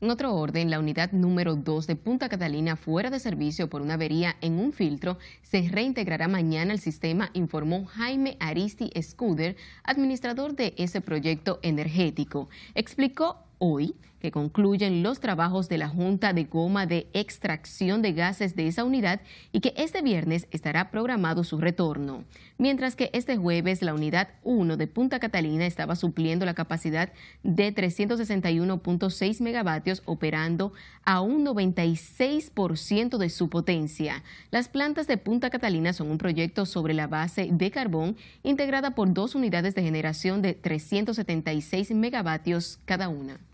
En otro orden, la unidad número 2 de Punta Catalina fuera de servicio por una avería en un filtro se reintegrará mañana al sistema, informó Jaime Aristi Scuder, administrador de ese proyecto energético. Explicó hoy que concluyen los trabajos de la Junta de Goma de Extracción de Gases de esa unidad y que este viernes estará programado su retorno. Mientras que este jueves la unidad 1 de Punta Catalina estaba supliendo la capacidad de 361.6 megavatios operando a un 96% de su potencia. Las plantas de Punta Catalina son un proyecto sobre la base de carbón integrada por dos unidades de generación de 376 megavatios cada una.